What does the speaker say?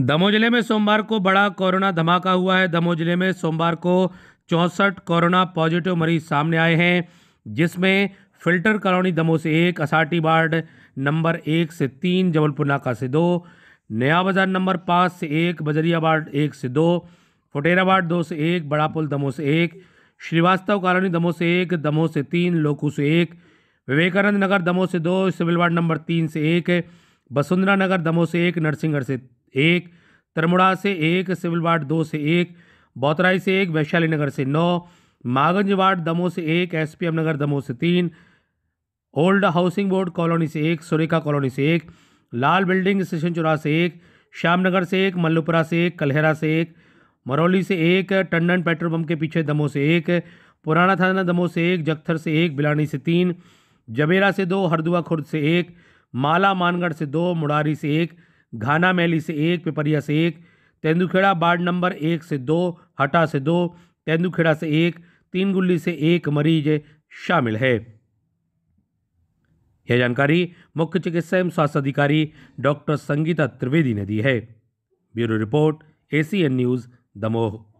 दमोह जिले में सोमवार को बड़ा कोरोना धमाका हुआ है दमोह जिले में सोमवार को चौंसठ कोरोना पॉजिटिव मरीज सामने आए हैं जिसमें फिल्टर कॉलोनी दमोह से एक असाटी वार्ड नंबर एक से तीन जबलपुर नाका से दो नया बाजार नंबर पाँच से एक बजरिया वार्ड एक से दो फुटेरा वार्ड दो से एक बड़ा पुल दमोह से एक श्रीवास्तव कॉलोनी दमोह से एक दमोह से तीन लोकू से एक विवेकानंद नगर दमोह से दो सिविल वार्ड नंबर तीन से एक वसुंधरा नगर दमोह से एक नरसिंहगढ़ से एक तरमुड़ा से एक सिविल वार्ड दो से एक बौतराई से एक वैशाली नगर से नौ मागंज वार्ड दमोह से एक एसपीएम नगर दमोह से तीन ओल्ड हाउसिंग बोर्ड कॉलोनी से एक सुरेखा कॉलोनी से एक लाल बिल्डिंग स्टेशन चुरा से एक श्यामनगर से एक मल्लुपुरा से एक कलहरा से एक मरौली से एक टंडन पेट्रोल पंप के पीछे दमोह से एक पुराना थाना दमोह से एक जगथर से एक बिलानी से तीन जबेरा से दो हरदुआ खुर्द से एक माला मानगढ़ से दो मुड़ारी से एक घाना मैली से एक पिपरिया से एक तेंदुखेड़ा वार्ड नंबर एक से दो हटा से दो तेंदुखेड़ा से एक तीन गुल्ली से एक मरीज शामिल है यह जानकारी मुख्य चिकित्सा एवं स्वास्थ्य अधिकारी डॉक्टर संगीता त्रिवेदी ने दी है bureau report A C N news Damoh